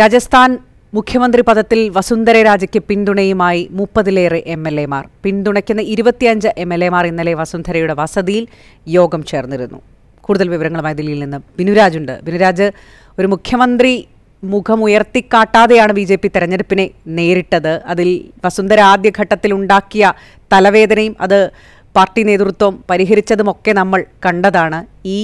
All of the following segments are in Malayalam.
രാജസ്ഥാൻ മുഖ്യമന്ത്രി പദത്തിൽ വസുന്ധര രാജയ്ക്ക് പിന്തുണയുമായി മുപ്പതിലേറെ എം എൽ മാർ പിന്തുണയ്ക്കുന്ന ഇരുപത്തിയഞ്ച് എം എൽ മാർ ഇന്നലെ വസുന്ധരയുടെ വസതിയിൽ യോഗം ചേർന്നിരുന്നു കൂടുതൽ വിവരങ്ങളുമായി ദില്ലിയിൽ നിന്ന് ബിനുരാജുണ്ട് ബിനുരാജ് ഒരു മുഖ്യമന്ത്രി മുഖമുയർത്തിക്കാട്ടാതെയാണ് ബി ജെ പി തെരഞ്ഞെടുപ്പിനെ നേരിട്ടത് അതിൽ വസുന്ധര ആദ്യഘട്ടത്തിൽ ഉണ്ടാക്കിയ തലവേദനയും അത് പാർട്ടി നേതൃത്വം പരിഹരിച്ചതുമൊക്കെ നമ്മൾ കണ്ടതാണ് ഈ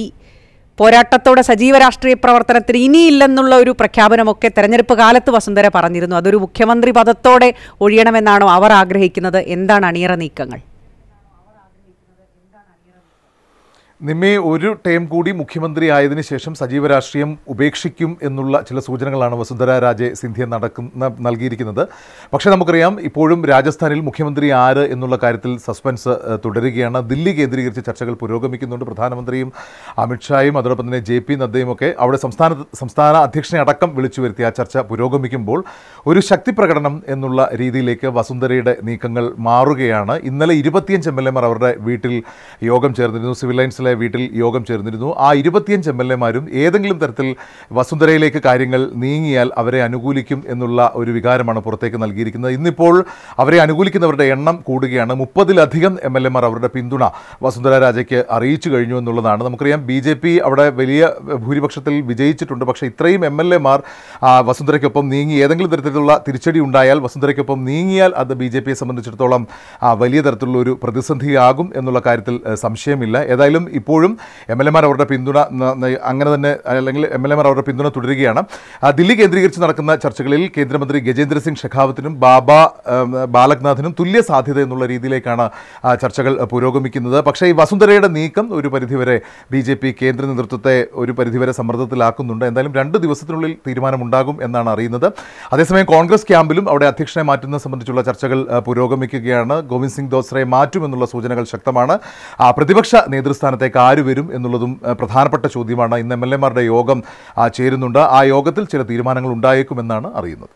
പോരാട്ടത്തോടെ സജീവ രാഷ്ട്രീയ പ്രവർത്തനത്തിന് ഇനിയില്ലെന്നുള്ള ഒരു പ്രഖ്യാപനമൊക്കെ തെരഞ്ഞെടുപ്പ് കാലത്ത് വസുന്ധര പറഞ്ഞിരുന്നു അതൊരു മുഖ്യമന്ത്രി പദത്തോടെ ഒഴിയണമെന്നാണോ അവർ ആഗ്രഹിക്കുന്നത് എന്താണ് അണിയറ നീക്കങ്ങൾ നിമ്മെ ഒരു ടൈം കൂടി മുഖ്യമന്ത്രി ആയതിനു ശേഷം സജീവ രാഷ്ട്രീയം ഉപേക്ഷിക്കും എന്നുള്ള ചില സൂചനകളാണ് വസുന്ധര രാജെ സിന്ധ്യ നടക്കുന്ന നൽകിയിരിക്കുന്നത് പക്ഷേ നമുക്കറിയാം ഇപ്പോഴും രാജസ്ഥാനിൽ മുഖ്യമന്ത്രി ആര് എന്നുള്ള കാര്യത്തിൽ സസ്പെൻസ് തുടരുകയാണ് ദില്ലി കേന്ദ്രീകരിച്ച് ചർച്ചകൾ പുരോഗമിക്കുന്നുണ്ട് പ്രധാനമന്ത്രിയും അമിത്ഷായും അതോടൊപ്പം തന്നെ ജെ പി നദ്ദയും ഒക്കെ അവിടെ സംസ്ഥാന സംസ്ഥാന അധ്യക്ഷനെ അടക്കം വിളിച്ചു വരുത്തി ആ ചർച്ച പുരോഗമിക്കുമ്പോൾ ഒരു ശക്തി പ്രകടനം എന്നുള്ള രീതിയിലേക്ക് വസുന്ധരയുടെ നീക്കങ്ങൾ മാറുകയാണ് ഇന്നലെ ഇരുപത്തിയഞ്ച് എം എൽ എമാർ അവരുടെ വീട്ടിൽ യോഗം ചേർന്നിരുന്നു സിവിൽ ലൈൻസ് എ വീട്ടിൽ യോഗം ചേർന്നിരുന്നു ആ ഇരുപത്തിയഞ്ച് എം എൽ എമാരും ഏതെങ്കിലും തരത്തിൽ വസുന്ധരയിലേക്ക് കാര്യങ്ങൾ നീങ്ങിയാൽ അവരെ അനുകൂലിക്കും എന്നുള്ള ഒരു വികാരമാണ് പുറത്തേക്ക് നൽകിയിരിക്കുന്നത് ഇന്നിപ്പോൾ അവരെ അനുകൂലിക്കുന്നവരുടെ എണ്ണം കൂടുകയാണ് മുപ്പതിലധികം എം എൽ എമാർ അവരുടെ പിന്തുണ വസുന്ധര രാജയ്ക്ക് അറിയിച്ചു കഴിഞ്ഞു എന്നുള്ളതാണ് നമുക്കറിയാം ബി ജെ പി അവിടെ വലിയ ഭൂരിപക്ഷത്തിൽ വിജയിച്ചിട്ടുണ്ട് പക്ഷേ ഇത്രയും എം എൽ എമാർ വസുന്ധരയ്ക്കൊപ്പം നീങ്ങി ഏതെങ്കിലും തരത്തിലുള്ള തിരിച്ചടി ഉണ്ടായാൽ വസുന്ധരയ്ക്കൊപ്പം നീങ്ങിയാൽ അത് ബി ജെ പിയെ സംബന്ധിച്ചിടത്തോളം വലിയ തരത്തിലുള്ള ഒരു പ്രതിസന്ധിയാകും എന്നുള്ള കാര്യത്തിൽ സംശയമില്ല ഏതായാലും ഇപ്പോഴും എം എൽ എമാർ അവരുടെ പിന്തുണ അങ്ങനെ തന്നെ അല്ലെങ്കിൽ എം എൽ എമാർ അവരുടെ പിന്തുണ തുടരുകയാണ് ദില്ലി കേന്ദ്രീകരിച്ച് നടക്കുന്ന ചർച്ചകളിൽ കേന്ദ്രമന്ത്രി ഗജേന്ദ്ര സിംഗ് ഷെഖാവത്തിനും ബാബ ബാലക്നാഥിനും തുല്യ സാധ്യത എന്നുള്ള രീതിയിലേക്കാണ് ചർച്ചകൾ പുരോഗമിക്കുന്നത് പക്ഷേ ഈ വസുന്ധരയുടെ നീക്കം ഒരു പരിധിവരെ ബി ജെ പി കേന്ദ്ര നേതൃത്വത്തെ ഒരു പരിധിവരെ സമ്മർദ്ദത്തിലാക്കുന്നുണ്ട് എന്തായാലും രണ്ട് ദിവസത്തിനുള്ളിൽ തീരുമാനമുണ്ടാകും എന്നാണ് അറിയുന്നത് അതേസമയം കോൺഗ്രസ് ക്യാമ്പിലും അവിടെ അധ്യക്ഷനെ മാറ്റുന്നത് സംബന്ധിച്ചുള്ള ചർച്ചകൾ പുരോഗമിക്കുകയാണ് ഗോവിന്ദ് സിംഗ് ദോസ്രയെ മാറ്റുമെന്നുള്ള സൂചനകൾ ശക്തമാണ് പ്രതിപക്ഷ നേതൃസ്ഥാനത്തെ സ്ഥാനത്തേക്ക് ആര് വരും എന്നുള്ളതും പ്രധാനപ്പെട്ട ചോദ്യമാണ് ഇന്ന് എം എൽ എമാരുടെ യോഗം ചേരുന്നുണ്ട് ആ യോഗത്തിൽ ചില തീരുമാനങ്ങൾ ഉണ്ടായേക്കുമെന്നാണ് അറിയുന്നത്